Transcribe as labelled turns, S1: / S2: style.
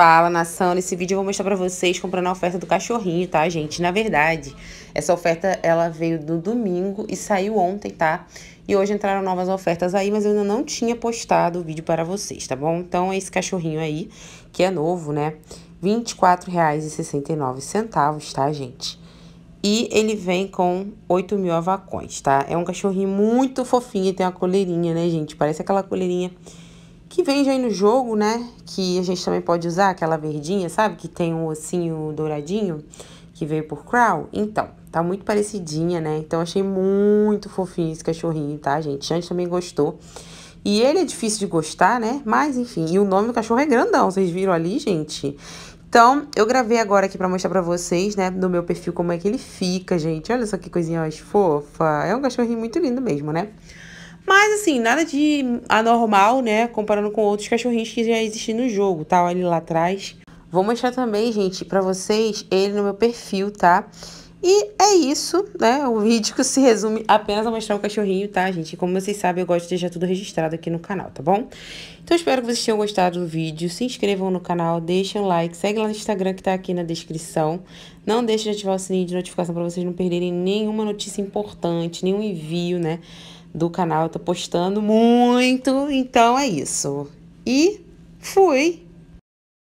S1: Fala, nação! Nesse vídeo eu vou mostrar pra vocês comprando a oferta do cachorrinho, tá, gente? Na verdade, essa oferta, ela veio do domingo e saiu ontem, tá? E hoje entraram novas ofertas aí, mas eu ainda não tinha postado o vídeo para vocês, tá bom? Então, é esse cachorrinho aí, que é novo, né? R$24,69, tá, gente? E ele vem com 8 mil avacões, tá? É um cachorrinho muito fofinho, tem uma coleirinha, né, gente? Parece aquela coleirinha que vende aí no jogo, né? Que a gente também pode usar, aquela verdinha, sabe? Que tem um ossinho douradinho, que veio por Crow. Então, tá muito parecidinha, né? Então, achei muito fofinho esse cachorrinho, tá, gente? Gente também gostou. E ele é difícil de gostar, né? Mas, enfim, e o nome do cachorro é grandão, vocês viram ali, gente? Então, eu gravei agora aqui pra mostrar pra vocês, né, no meu perfil como é que ele fica, gente. Olha só que coisinha mais fofa. É um cachorrinho muito lindo mesmo, né? Mas assim, nada de anormal, né? Comparando com outros cachorrinhos que já existem no jogo, tá? Olha ele lá atrás. Vou mostrar também, gente, pra vocês ele no meu perfil, tá? E é isso, né? O vídeo que se resume apenas a mostrar o cachorrinho, tá, gente? Como vocês sabem, eu gosto de deixar tudo registrado aqui no canal, tá bom? Então, espero que vocês tenham gostado do vídeo. Se inscrevam no canal, deixem um like, segue lá no Instagram que tá aqui na descrição. Não deixe de ativar o sininho de notificação pra vocês não perderem nenhuma notícia importante, nenhum envio, né? do canal. Eu tô postando muito, então é isso. E fui!